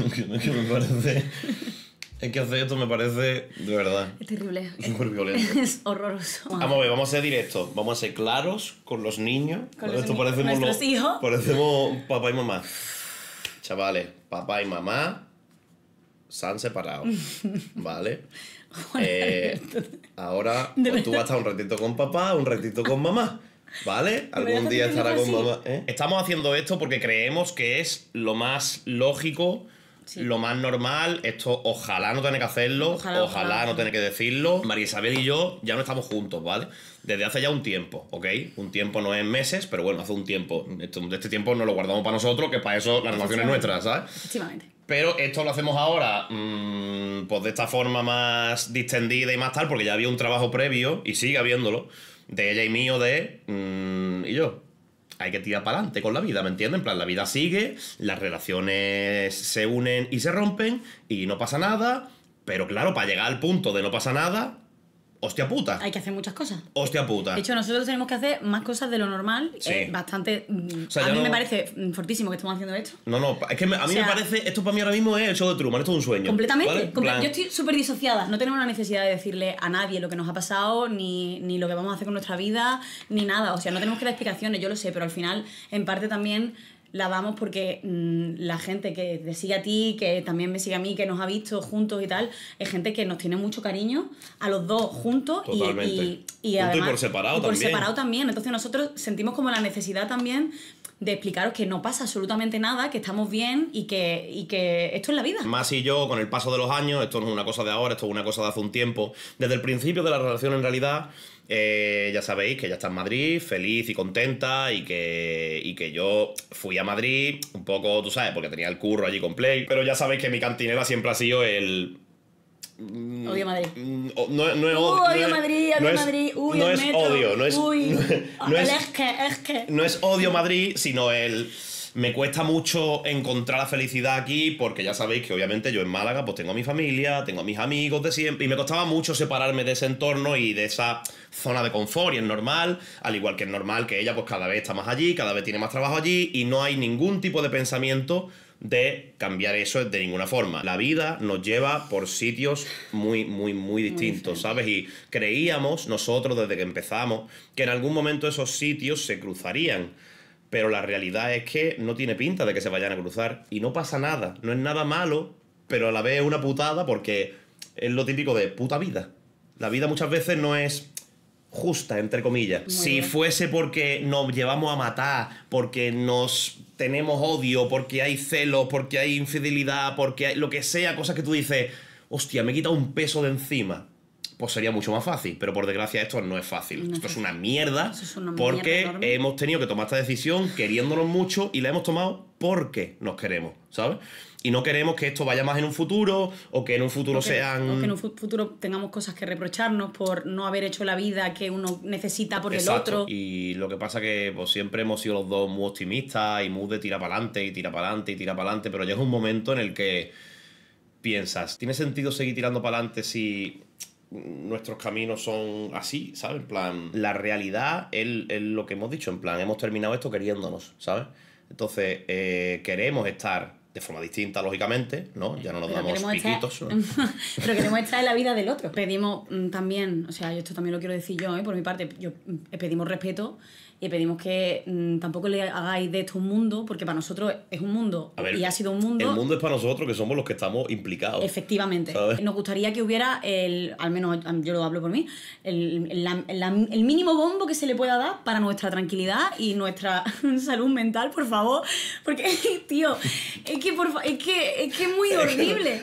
que me parece. Es que hacer esto me parece, de verdad. Es terrible. Es horroroso. Ah, vamos a ver, vamos a ser directos. Vamos a ser claros con los niños. Con esto parecemos los, hijos. Parecemos papá y mamá. Chavales, papá y mamá se han separado. ¿Vale? Eh, ahora tú vas a estar un ratito con papá, un ratito con mamá. ¿Vale? Algún día estará con mamá. ¿eh? Estamos haciendo esto porque creemos que es lo más lógico lo más normal, esto ojalá no tiene que hacerlo, ojalá, no tenga que decirlo. María Isabel y yo ya no estamos juntos, ¿vale? Desde hace ya un tiempo, ¿ok? Un tiempo no es meses, pero bueno, hace un tiempo. De Este tiempo no lo guardamos para nosotros, que para eso la relación es nuestra, ¿sabes? Efectivamente. Pero esto lo hacemos ahora, mm, pues de esta forma más distendida y más tal, porque ya había un trabajo previo, y sigue habiéndolo, de ella y mío, de... Mm, y yo hay que tirar para adelante con la vida, ¿me entiendes? En plan, la vida sigue, las relaciones se unen y se rompen y no pasa nada, pero claro, para llegar al punto de no pasa nada, hostia puta. Hay que hacer muchas cosas. Hostia puta. De hecho, nosotros tenemos que hacer más cosas de lo normal. Eh, sí. bastante. Mm, a mí me parece mm, fortísimo que estemos haciendo esto. No, no, es que a mí me parece. Esto para mí ahora mismo es el show de Truman, esto es un sueño. Completamente. Yo estoy súper disociada. No tenemos la necesidad de decirle a nadie lo que nos ha pasado, ni, ni lo que vamos a hacer con nuestra vida, ni nada. O sea, no tenemos que dar explicaciones, yo lo sé, pero al final, en parte también la vamos porque mm, la gente que te sigue a ti, que también me sigue a mí, que nos ha visto juntos y tal, es gente que nos tiene mucho cariño a los dos juntos y, y, y, por separado por también. separado también. Entonces nosotros sentimos como la necesidad también de explicaros que no pasa absolutamente nada, que estamos bien y que, y que esto es la vida. Más y yo, con el paso de los años, esto no es una cosa de ahora, esto es una cosa de hace un tiempo, desde el principio de la relación en realidad eh, ya sabéis que ya está en Madrid, feliz y contenta, y que, que yo fui a Madrid un poco, tú sabes, porque tenía el curro allí con Play, pero ya sabéis que mi cantinela siempre ha sido el... Mm, mm, odio Madrid. No, es odio Madrid, no es odio, es que, es que. No es odio Madrid, sino el me cuesta mucho encontrar la felicidad aquí porque ya sabéis que obviamente yo en Málaga pues tengo a mi familia, tengo a mis amigos de siempre y me costaba mucho separarme de ese entorno y de esa zona de confort y es normal, al igual que es normal que ella pues cada vez está más allí, cada vez tiene más trabajo allí y no hay ningún tipo de pensamiento de cambiar eso de ninguna forma. La vida nos lleva por sitios muy, muy, muy distintos, ¿sabes? Y creíamos nosotros desde que empezamos que en algún momento esos sitios se cruzarían pero la realidad es que no tiene pinta de que se vayan a cruzar y no pasa nada. No es nada malo, pero a la vez es una putada porque es lo típico de puta vida. La vida muchas veces no es justa, entre comillas. si fuese porque nos llevamos a matar, porque nos tenemos odio, porque hay celos, porque hay infidelidad, porque hay lo que sea, cosas que tú dices, hostia, me he quitado un peso de encima pues sería mucho más fácil. Pero por desgracia esto no es fácil. esto es, una mierda porque hemos tenido que tomar esta decisión queriéndonos mucho y la hemos tomado porque nos queremos, ¿sabes? Y no queremos que esto vaya más en un futuro o que en un futuro sean... que en un futuro tengamos cosas que reprocharnos por no haber hecho la vida que uno necesita por el otro. Y lo que pasa que pues, siempre hemos sido los dos muy optimistas y muy de tira para adelante y tira para adelante y tira para adelante, pero llega un momento en el que piensas, ¿tiene sentido seguir tirando para adelante si nuestros caminos son así, ¿sabes? En plan, la realidad es, lo que hemos dicho, en plan, hemos terminado esto queriéndonos, ¿sabes? Entonces, eh, queremos estar de forma distinta, lógicamente, ¿no? Ya no nos damos piquitos. pero queremos estar en la vida del otro. Pedimos mm, también, o sea, esto también lo quiero decir yo, ¿eh? por mi parte, yo mm, pedimos respeto y pedimos que mm, tampoco le hagáis de esto un mundo, porque para nosotros es un mundo y ha sido un mundo. El mundo es para nosotros que somos los que estamos implicados. Efectivamente. Nos gustaría que hubiera, el, al menos yo lo hablo por mí, el, mínimo bombo que se le pueda dar para nuestra tranquilidad y nuestra salud mental, por favor, porque, tío, es que, por es, que, es, que muy horrible.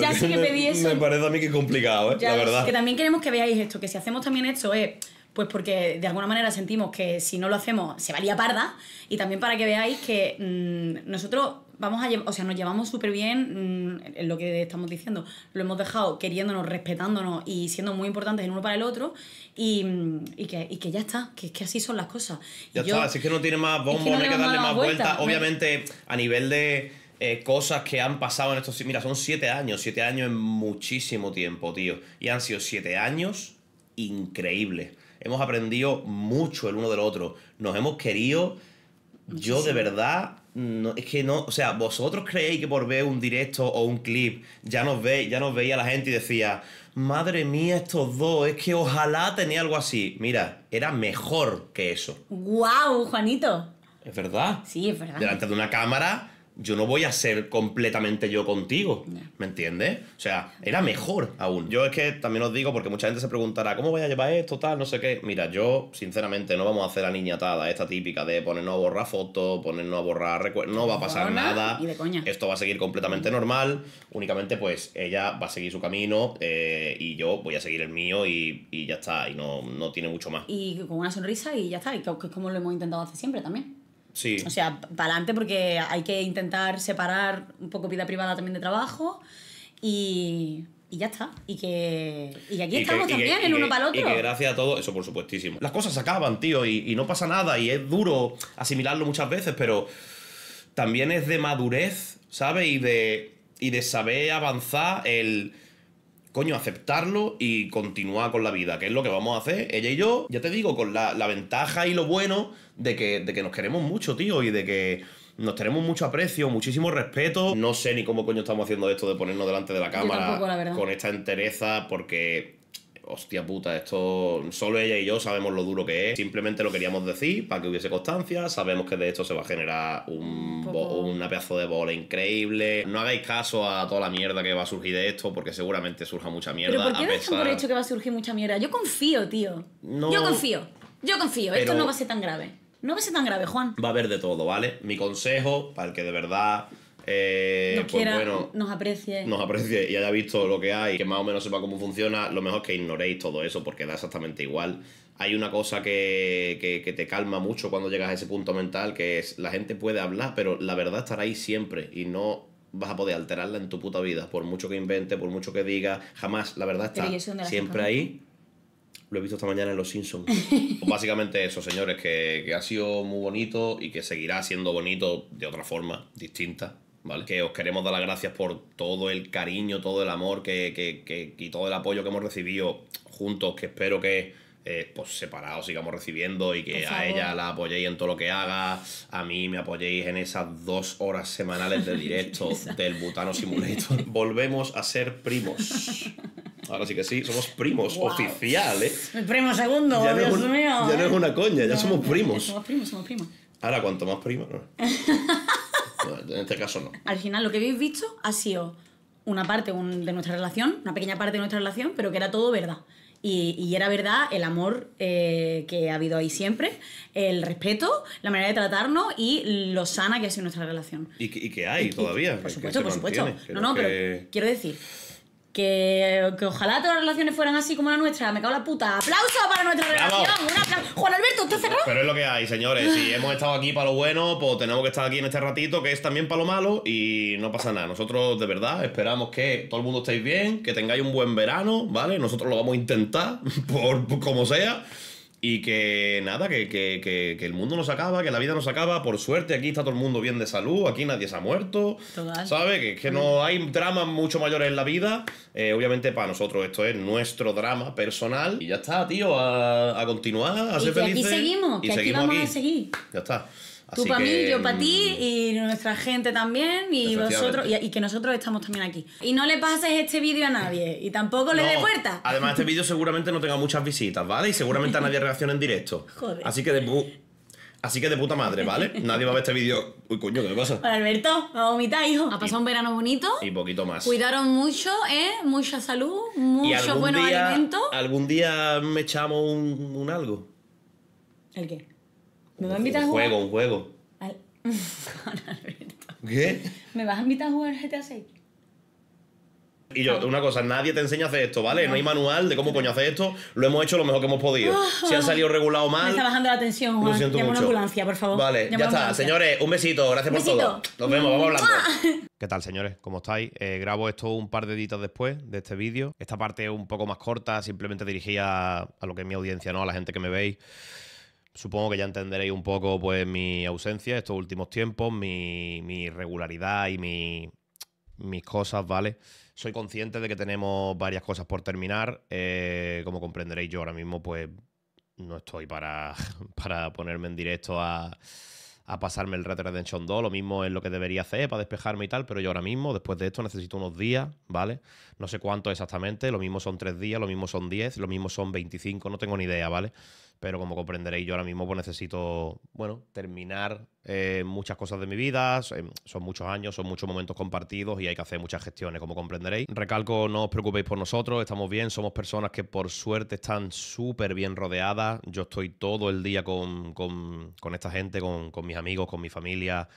ya, que me, eso. Me parece a mí que es complicado, ¿eh? la verdad. Que también queremos que veáis esto, que si hacemos también esto es eh, pues porque de alguna manera sentimos que si no lo hacemos se valía parda y también para que veáis que mm, nosotros vamos a o sea, nos llevamos súper bien mm, en lo que estamos diciendo. Lo hemos dejado queriéndonos, respetándonos y siendo muy importantes el uno para el otro. Y, mm, que, ya está, que que así son las cosas. Ya está, así que no tiene más bombo, no, hay que darle más, vueltas. Vuelta. Obviamente, a nivel de. Eh, cosas que han pasado en estos. Mira, son siete años. Siete años es muchísimo tiempo, tío. Y han sido siete años increíbles hemos aprendido mucho el uno del otro. Nos hemos querido. Yo de verdad, es que no, o sea, vosotros creéis que por ver un directo o un clip ya nos ve, ya nos veía la gente y decía, madre mía, estos dos, es que ojalá tenía algo así. Mira, era mejor que eso. ¡Guau, wow, Juanito! Es verdad. Sí, es verdad. Delante de una cámara yo no voy a ser completamente yo contigo. ¿Me entiendes? O sea, era mejor aún. Yo es que también os digo, porque mucha gente se preguntará, ¿cómo voy a llevar esto, tal, no sé qué? Mira, yo, sinceramente, no vamos a hacer la niñatada esta típica de ponernos a borrar fotos, ponernos a borrar recuerdos. No va a pasar nada. Y de coña. Esto va a seguir completamente normal. Únicamente, pues, ella va a seguir su camino eh, y yo voy a seguir el mío y, ya está. Y no, no tiene mucho más. Y con una sonrisa y ya está. Y que es como lo hemos intentado hace siempre también. O sea, para adelante porque hay que intentar separar un poco vida privada también de trabajo y, ya está. Y que, aquí estamos también, el uno para el otro. Y que gracias a todo, eso por supuestísimo. Las cosas se acaban, tío, y, no pasa nada y es duro asimilarlo muchas veces, pero también es de madurez, ¿sabes? Y de, y de saber avanzar el coño, aceptarlo y continuar con la vida, que es lo que vamos a hacer, ella y yo, ya te digo, con la, ventaja y lo bueno de que, de que nos queremos mucho, tío, y de que nos tenemos mucho aprecio, muchísimo respeto. No sé ni cómo coño estamos haciendo esto de ponernos delante de la cámara con esta entereza, porque hostia puta, esto solo ella y yo sabemos lo duro que es. Simplemente lo queríamos decir para que hubiese constancia. Sabemos que de esto se va a generar un, un de bola increíble. No hagáis caso a toda la mierda que va a surgir de esto, porque seguramente surja mucha mierda. ¿Pero por qué a por hecho que va a surgir mucha mierda? Yo confío, tío. Yo confío. Yo confío. Esto no va a ser tan grave. No va a ser tan grave, Juan. Va a haber de todo, ¿vale? Mi consejo, para el que de verdad eh, nos pues nos aprecie. Nos y haya visto lo que hay, que más o menos sepa cómo funciona, lo mejor es que ignoréis todo eso porque da exactamente igual. Hay una cosa que, te calma mucho cuando llegas a ese punto mental, que es la gente puede hablar, pero la verdad estará ahí siempre y no vas a poder alterarla en tu puta vida, por mucho que invente, por mucho que diga, jamás, la verdad está siempre ahí lo he visto esta mañana en Los Simpsons. Pues básicamente eso, señores, que, ha sido muy bonito y que seguirá siendo bonito de otra forma, distinta, ¿vale? Que os queremos dar las gracias por todo el cariño, todo el amor que, que, que y todo el apoyo que hemos recibido juntos, que espero que eh, pues separados sigamos recibiendo y que a ella la apoyéis en todo lo que haga, a mí me apoyéis en esas dos horas semanales de directo del Butano Simulator. Volvemos a ser primos. Ahora sí que sí, somos primos oficiales. ¿eh? Primo segundo, ya Dios mío. Ya no es ¿eh? una coña, ya somos primos. Somos primos, somos primos. Ahora, cuanto más primos, en este caso no. Al final lo que habéis visto ha sido una parte de nuestra relación, una pequeña parte de nuestra relación, pero que era todo verdad. Y, era verdad el amor eh, que ha habido ahí siempre, el respeto, la manera de tratarnos y lo sana que ha sido nuestra relación. Y, que, hay todavía. por supuesto, por supuesto. No, no, pero quiero decir, que, que, ojalá todas las relaciones fueran así como la nuestra. Me cago la puta. ¡Aplauso para nuestra relación! Juan Alberto, ¿usted cerró? Pero es lo que hay, señores. Si hemos estado aquí para lo bueno, pues tenemos que estar aquí en este ratito, que es también para lo malo, y no pasa nada. Nosotros, de verdad, esperamos que todo el mundo estéis bien, que tengáis un buen verano, ¿vale? Nosotros lo vamos a intentar, por como sea. Y que nada, que, que, que, el mundo nos acaba, que la vida nos acaba. Por suerte, aquí está todo el mundo bien de salud, aquí nadie se ha muerto. sabe ¿Sabes? Que, que no mm. hay dramas mucho mayores en la vida. Eh, obviamente, para nosotros esto es nuestro drama personal. Y ya está, tío, a, continuar, a ser feliz y seguimos, y que aquí seguimos vamos aquí. a seguir. Ya está. Tú para mí, yo para ti mm. y nuestra gente también y vosotros y, que nosotros estamos también aquí. Y no le pases este vídeo a nadie y tampoco le des dé puerta. Además este vídeo seguramente no tenga muchas visitas, ¿vale? Y seguramente a nadie reaccione en directo. Joder. Así que de Así que de puta madre, ¿vale? Nadie va a ver este vídeo. Uy, coño, ¿qué me pasa? Alberto, a vomitar, hijo. Ha pasado un verano bonito. Y poquito más. Cuidaron mucho, ¿eh? Mucha salud, muchos buenos alimentos. ¿Algún día me echamos un, un algo? ¿El qué? ¿Me vas a invitar a jugar? Un juego, un juego. ¿Qué? ¿Me vas a invitar a jugar GTA 6? Y yo, una cosa, nadie te enseña a hacer esto, ¿vale? No, hay manual de cómo coño hacer esto. Lo hemos hecho lo mejor que hemos podido. Si han salido regulado mal. Me está bajando la tensión, Juan. Lo siento una ambulancia, por favor. Vale, ya está. Señores, un besito. Gracias un besito. por todo. Nos vemos, vamos hablando. ¿Qué tal, señores? ¿Cómo estáis? Eh, grabo esto un par de editas después de este vídeo. Esta parte es un poco más corta, simplemente dirigía a lo que es mi audiencia, ¿no? A la gente que me veis supongo que ya entenderéis un poco pues mi ausencia estos últimos tiempos, mi, regularidad y mis cosas, ¿vale? Soy consciente de que tenemos varias cosas por terminar. Eh, como comprenderéis, yo ahora mismo pues no estoy para, ponerme en directo a, pasarme el Red Redemption 2. Lo mismo es lo que debería hacer para despejarme y tal, pero yo ahora mismo, después de esto, necesito unos días, ¿vale? No sé cuánto exactamente, lo mismo son tres días, lo mismo son diez, lo mismo son veinticinco, no tengo ni idea, ¿vale? vale pero como comprenderéis, yo ahora mismo pues, necesito, bueno, terminar eh, muchas cosas de mi vida, em, son muchos años, son muchos momentos compartidos y hay que hacer muchas gestiones, como comprenderéis. Recalco, no os preocupéis por nosotros, estamos bien, somos personas que por suerte están súper bien rodeadas, yo estoy todo el día con, esta gente, con, mis amigos, con mi familia.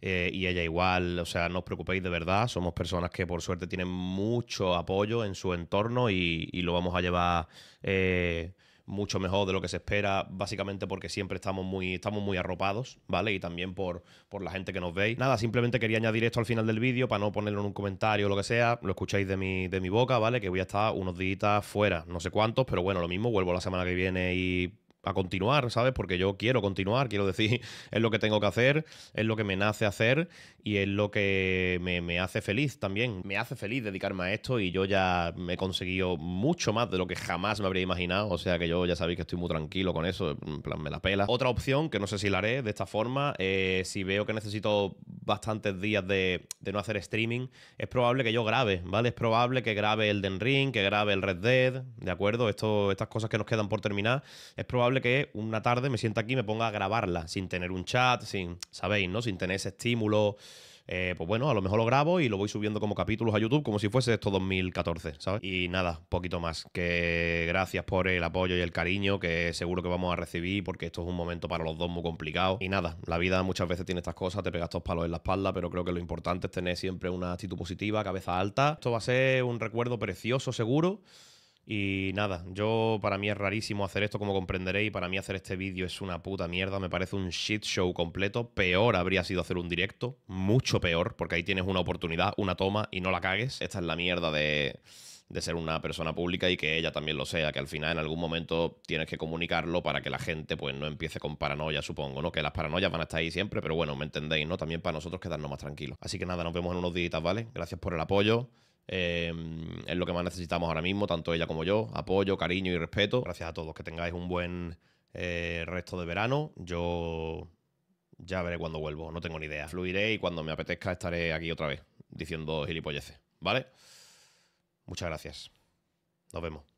Eh, y ella igual, o sea, no os preocupéis de verdad, somos personas que por suerte tienen mucho apoyo en su entorno y, lo vamos a llevar eh, mucho mejor de lo que se espera, básicamente porque siempre estamos muy, estamos muy arropados, ¿vale? Y también por, por la gente que nos veis. Nada, simplemente quería añadir esto al final del vídeo para no ponerlo en un comentario o lo que sea. Lo escucháis de mi, de mi boca, ¿vale? Que voy a estar unos días fuera, no sé cuántos, pero bueno, lo mismo, vuelvo la semana que viene y a continuar, ¿sabes? Porque yo quiero continuar, quiero decir, es lo que tengo que hacer, es lo que me nace hacer y es lo que me, hace feliz también. Me hace feliz dedicarme a esto y yo ya me he conseguido mucho más de lo que jamás me habría imaginado, o sea que yo ya sabéis que estoy muy tranquilo con eso, en plan, me la pela. Otra opción, que no sé si la haré de esta forma, eh, si veo que necesito bastantes días de, no hacer streaming, es probable que yo grabe, ¿vale? Es probable que grabe el Den Ring, que grabe el Red Dead, ¿de acuerdo? Esto, estas cosas que nos quedan por terminar, es probable que una tarde me sienta aquí y me ponga a grabarla, sin tener un chat, sin, ¿sabéis, no? Sin tener ese estímulo eh, pues bueno, a lo mejor lo grabo y lo voy subiendo como capítulos a YouTube como si fuese esto 2014, ¿sabes? Y nada, poquito más. Que gracias por el apoyo y el cariño que seguro que vamos a recibir porque esto es un momento para los dos muy complicado. Y nada, la vida muchas veces tiene estas cosas, te pegas estos palos en la espalda, pero creo que lo importante es tener siempre una actitud positiva, cabeza alta. Esto va a ser un recuerdo precioso seguro. Y nada, yo para mí es rarísimo hacer esto, como comprenderéis. Para mí hacer este vídeo es una puta mierda. Me parece un shit show completo. Peor habría sido hacer un directo. Mucho peor, porque ahí tienes una oportunidad, una toma y no la cagues. Esta es la mierda de, ser una persona pública y que ella también lo sea, que al final en algún momento tienes que comunicarlo para que la gente pues no empiece con paranoia, supongo, ¿no? Que las paranoias van a estar ahí siempre, pero bueno, me entendéis, ¿no? También para nosotros quedarnos más tranquilos. Así que nada, nos vemos en unos días, ¿vale? Gracias por el apoyo. Em, es lo que más necesitamos ahora mismo, tanto ella como yo. Apoyo, cariño y respeto. Gracias a todos. Que tengáis un buen eh, resto de verano. Yo ya veré cuando vuelvo. No tengo ni idea. Fluiré y cuando me apetezca estaré aquí otra vez diciendo gilipolleces. ¿Vale? Muchas gracias. Nos vemos.